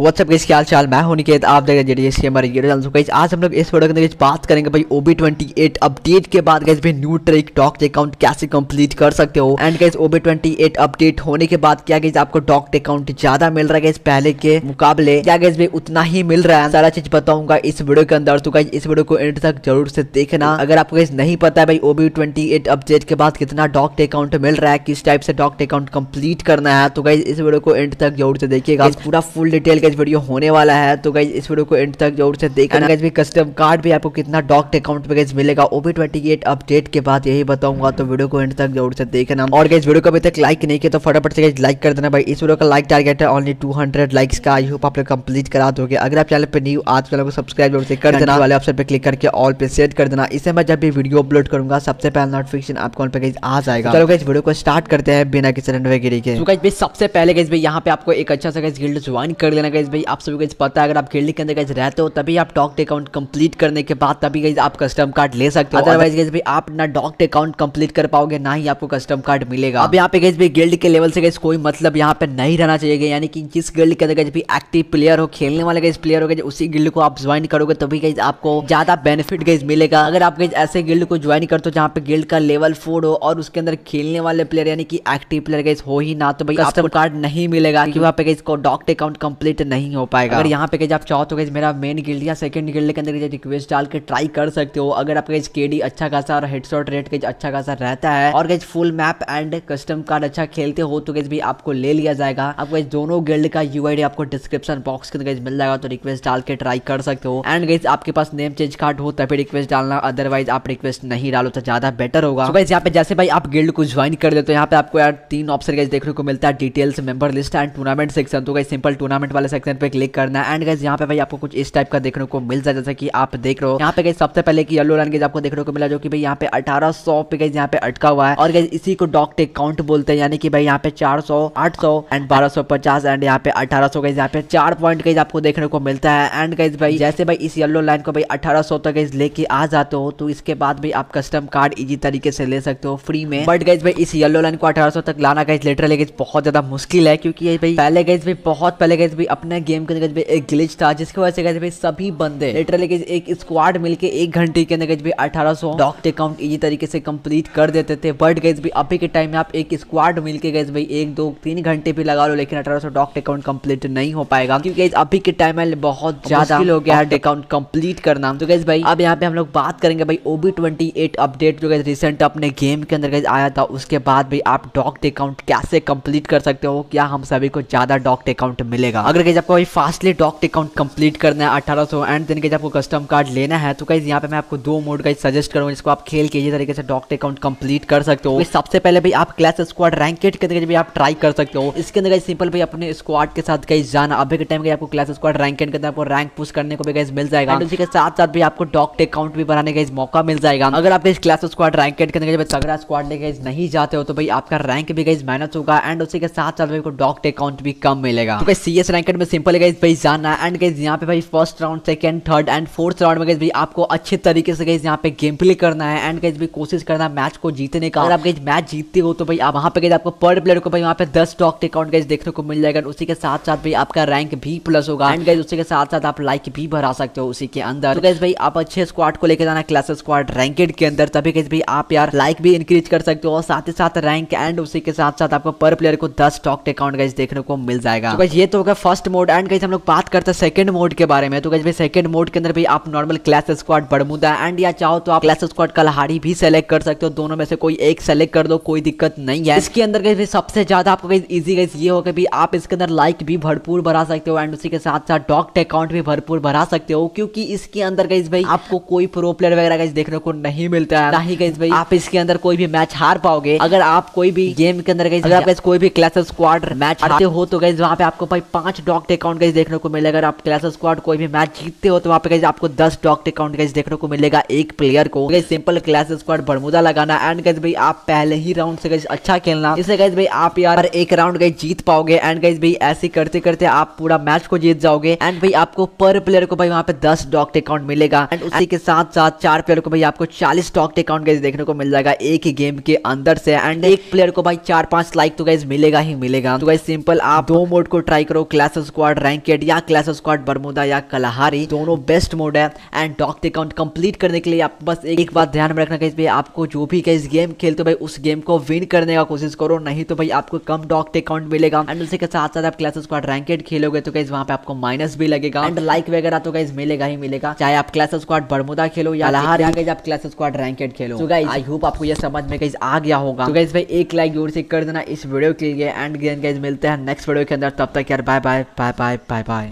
WhatsApp के हाल चाल मैं होने के आप देख रहे हैं हमारे ये जानते सकते आज हम लोग इस वीडियो के अंदर बात करेंगे भाई ओबी ट्वेंटी एट अपडेट के बाद गाइज भाई न्यू ट्रिक डॉक्ट अकाउंट कैसे कंप्लीट कर सकते हो and guys OB twenty eight update होने के बाद क्या गाइज आपको डॉक्ट अकाउंट ज्यादा मिल रहा है इस पहले के मुकाबले क्या गाइज भाई उतना ही मिल रहा है सारा चीज बताऊंगा इस वीडियो के अंदर तो गई इस वीडियो को एंड तक जरूर से देखना अगर आपको गाइज नहीं पता है भाई ओबी ट्वेंटी एट अपडेट के बाद कितना डॉक्ट अकाउंट मिल रहा है किस टाइप से डॉक्ट अकाउंट कंप्लीट करना है तो गई इस वीडियो को एंड तक जरूर से देखिएगा पूरा फुल डिटेल गैस वीडियो होने वाला है तो गैस इस वीडियो को एंड तक जरूर से देखना गैस भी कस्टम कार्ड भी आपको कितना डॉक्ट अकाउंट पे गैस मिलेगा ओबी ट्वेंटी अपडेट के बाद यही बताऊंगा तो वीडियो को एंड तक जरूर से देखना और गैस वीडियो को अभी तक लाइक नहीं किया तो फटाफट से गैस लाइक कर देना भाई इस वीडियो का लाइक टारगेट है ऑनली टू लाइक्स का आई होप आप कंप्लीट करा दोगे अगर आप चैनल पर न्यू आज चैनल को सब्सक्राइब जरूर से कर देना वाले ऑप्शन पर क्लिक करके ऑल पे सेट कर देना इसे मैं जब भी वीडियो अपलोड करूंगा सबसे पहले नोटिफिकेशन आपको ऑन पे गैस आ जाएगा चलो गैस वीडियो को स्टार्ट करते हैं बिना किसी रनवे गिरी के सबसे पहले गैस भाई यहाँ पे आपको एक अच्छा सा गैस गिल्ड ज्वाइन कर लेना गाइज भाई आप सभी को पता है अगर आप गिल्ड के अंदर गाइज रहते हो तभी आप डॉक्ट अकाउंट कंप्लीट करने के बाद तभी गाइज आप कस्टम कार्ड ले सकते हो अदरवाइज गाइज भाई आप ना डॉक्ट अकाउंट कंप्लीट कर पाओगे ना ही आपको कस्टम कार्ड मिलेगा अब यहाँ पे गाइज भाई गिल्ड के लेवल से गाइज कोई मतलब यहाँ पे नहीं रहना चाहिए यानी कि जिस गिल्ड के अंदर गाइज भी एक्टिव प्लेयर हो खेलने वाले गाइज प्लेयर हो गए उसी गिल्ड को आप ज्वाइन करोगे तभी गाइज आपको ज्यादा बेनिफिट गाइज मिलेगा अगर आप गाइज ऐसे गिल्ड को ज्वाइन करते हो जहाँ पे गिल्ड का लेवल फोर हो और उसके अंदर खेलने वाले प्लेयर यानी कि एक्टिव प्लेयर गाइज हो ही ना तो भाई कस्टम कार्ड नहीं मिलेगा क्योंकि वहाँ पे गाइज को डॉक्ट अकाउंट कंप्लीट नहीं हो पाएगा अगर यहाँ पे आप चाहो तो गैज मेरा मेन गिल्ड या सेकंड गिल्ड के अंदर रिक्वेस्ट डाल के ट्राई कर सकते हो अगर आपका के डी अच्छा खासा और हेडशॉट रेट गैज अच्छा खासा रहता है और guys full map and custom card अच्छा खेलते हो तो गैज भी आपको ले लिया जाएगा आपको गैज दोनों गिल्ड का यू आपको डिस्क्रिप्शन बॉक्स के अंदर मिल जाएगा तो रिक्वेस्ट डाल के ट्राई कर सकते हो एंड गैस आपके पास नेम चेंज कार्ड हो तभी रिक्वेस्ट डालना अदरवाइज आप रिक्वेस्ट नहीं डालो तो ज्यादा बेटर होगा तो यहाँ पे जैसे भाई आप गिल्ड को ज्वाइन कर देते हो यहाँ पे आपको यार तीन ऑप्शन देखने को मिलता है details member list and tournament section तो गैस सिंपल टूर्नामेंट वाले सेक्शन पे क्लिक करना है एंड गाइज यहाँ पे भाई आपको कुछ इस टाइप का देखने को मिल जाए जैसे कि आप देख रहे हो यहाँ पे गई सबसे पहले की येलो लाइन आपको देखने को मिला जो की यहाँ पे अठारह सौ पे गई यहाँ पे अटका हुआ है और गई इसी को डॉक टेक काउंट बोलते हैं यानी कि भाई यहाँ पे चार सौ आठ सौ एंड बारह सौ पचास एंड यहाँ पे अठारह सौ गई यहाँ पे चार पॉइंट गई आपको देखने को मिलता है एंड गई भाई जैसे भाई इस येलो लाइन को भाई अठारह सौ तक गई लेके आ जाते हो तो इसके बाद भी आप कस्टम कार्ड इजी तरीके से ले सकते हो फ्री में बट गई भाई इस येलो लाइन को अठारह सौ तक लाना गई लेटर लेके बहुत ज्यादा मुश्किल है क्योंकि भाई पहले गई भाई बहुत पहले गई भाई अपने गेम के अंदर एक ग्लिच था जिसकी वजह से कहते भाई सभी बंदे लिटरली एक स्क्वाड मिलके एक घंटे के अंदर भाई अठारह सौ डॉक्ट अकाउंट इजी तरीके से कंप्लीट कर देते थे बट गए भी अभी के टाइम में आप एक स्क्वाड मिलके गए भाई एक दो तीन घंटे भी लगा लो लेकिन अठारह सौ डॉक्ट अकाउंट कम्प्लीट नहीं हो पाएगा क्योंकि अभी के टाइम में बहुत ज्यादा हो गया अकाउंट करना तो गैस भाई अब यहाँ पे हम लोग बात करेंगे भाई ओबी ट्वेंटी एट अपडेट जो गैस रिसेंट अपने गेम के अंदर आया था उसके बाद भाई आप डॉक्ट अकाउंट कैसे कम्प्लीट कर सकते हो क्या हम सभी को ज्यादा डॉक्ट अकाउंट मिलेगा अगर गाइज आपको अभी फास्टली डॉक्ट अकाउंट कंप्लीट करना है अठारह सौ एंड देन गाइज आपको कस्टम कार्ड लेना है तो कहीं यहाँ पे मैं आपको दो मोड का सजेस्ट करूँगा जिसको आप खेल के ये तरीके से डॉक्ट अकाउंट कंप्लीट कर सकते हो तो सबसे पहले भाई आप क्लास स्क्वाड रैंकेट के अंदर भी आप ट्राई कर सकते हो इसके अंदर सिंपल भाई अपने स्क्वाड के साथ कहीं जाना अभी के टाइम आपको क्लास स्क्वाड रैंकेट के अंदर आपको रैंक पुस्ट करने को भी गाइज मिल जाएगा उसी के साथ साथ भी आपको डॉक्ट अकाउंट भी बनाने का मौका मिल जाएगा अगर आप इस क्लास स्क्वाड रैंकेट के अंदर तगड़ा स्क्वाड लेके नहीं जाते हो तो भाई आपका रैंक भी गाइज माइनस होगा एंड उसी के साथ साथ डॉक्ट अकाउंट भी कम मिलेगा तो सी एस रैंकेट मार्केट में सिंपल है गाइज भाई जाना है एंड गाइज यहाँ पे भाई first round second third and fourth round में गई भाई आपको अच्छे तरीके से गई यहाँ पे गेम प्ले करना है एंड गाइज भाई कोशिश करना है मैच को जीतने का अगर आप गई मैच जीतते हो तो भाई आप वहाँ पे गई आपको पर प्लेयर को भाई वहाँ पे दस डॉक्ट अकाउंट गाइज देखने को मिल जाएगा उसी के साथ साथ भाई आपका रैंक भी प्लस होगा एंड गाइज उसी के साथ साथ आप लाइक भी भरा सकते हो उसी के अंदर गैस तो भाई आप अच्छे स्क्वाड को लेकर जाना क्लास स्क्वाड रैंकेड के अंदर तभी गाइज भाई आप यार लाइक भी इंक्रीज कर सकते हो और साथ ही साथ रैंक एंड उसी के साथ साथ आपको पर प्लेयर को दस डॉक्ट अकाउंट गाइज देखने को मिल जाएगा तो ये तो होगा फर्स्ट लास्ट मोड एंड गई हम लोग बात करते हैं सेकंड मोड के बारे में तो गई भाई सेकंड मोड के अंदर भी आप normal class squad Bermuda and या चाहो तो आप क्लास स्क्वाड कलहाड़ी भी सेलेक्ट कर सकते हो दोनों में से कोई एक सेलेक्ट कर दो कोई दिक्कत नहीं है इसके अंदर गई सबसे ज्यादा आपको गई ईजी गई ये होगा भी आप इसके अंदर लाइक भी भरपूर भरा सकते हो एंड उसी के साथ साथ डॉक्ट अकाउंट भी भरपूर भरा सकते हो क्योंकि इसके अंदर गई भाई आपको कोई प्रो प्लेयर वगैरह गाइज देखने को नहीं मिलता है ना ही गाइज भाई आप इसके अंदर कोई भी मैच हार पाओगे अगर आप कोई भी गेम के अंदर गई कोई भी क्लास स्क्वाड मैच हारते हो तो गाइज वहाँ पे आपको भाई पांच डॉक्ट डॉक्ट अकाउंट गाइज देखने को मिलेगा अगर आप क्लास स्क्वाड कोई भी मैच जीतते हो तो वहाँ पे गाइज आपको दस डॉक्ट अकाउंट गाइज देखने को मिलेगा एक प्लेयर को guys simple class squad Bermuda लगाना एंड गाइज भाई आप पहले ही राउंड से गाइज अच्छा खेलना इसे गाइज भाई आप यार एक राउंड गाइज जीत पाओगे एंड गाइज भाई ऐसे करते करते आप पूरा मैच को जीत जाओगे एंड भाई आपको पर प्लेयर को भाई वहाँ पे दस डॉक्ट अकाउंट मिलेगा एंड उसी के साथ साथ चार प्लेयर को भाई आपको चालीस डॉक्ट अकाउंट गाइज देखने को मिल जाएगा एक ही गेम के अंदर से एंड एक प्लेयर को भाई चार पांच लाइक तो गाइज मिलेगा ही मिलेगा तो गाइज सिंपल आप दो मोड को ट्राई करो क्लासेस स्क्वाड रैंकेड या क्लास ऑफ स्क्वाड बरमुदा या कलाहारी दोनों बेस्ट मोड है एंड डॉक्ट अकाउंट कंप्लीट करने के लिए आप बस एक, एक बात ध्यान में रखना भाई आपको जो भी इस गेम खेलते हो भाई उस गेम को विन करने का कोशिश करो नहीं तो भाई आपको कम डॉक्ट अकाउंट मिलेगा एंड उसी के साथ साथ आप क्लास ऑफ स्क्वाड रैंकेड खेलोगे तो कहीं वहाँ पे आपको माइनस भी लगेगा एंड लाइक वगैरह तो कहीं मिलेगा ही मिलेगा चाहे आप क्लास ऑफ स्क्वाड बरमुदा खेलो या लहार या गाइज आप क्लास स्क्वाड रैंकेड खेलो आई होप आपको यह समझ में कहीं आ गया होगा तो कहीं भाई एक लाइक जोर से कर देना इस वीडियो के लिए एंड गेन कहीं मिलते हैं नेक्स्ट वीडियो के अंदर तब तक यार बाय बाय 拜拜拜拜。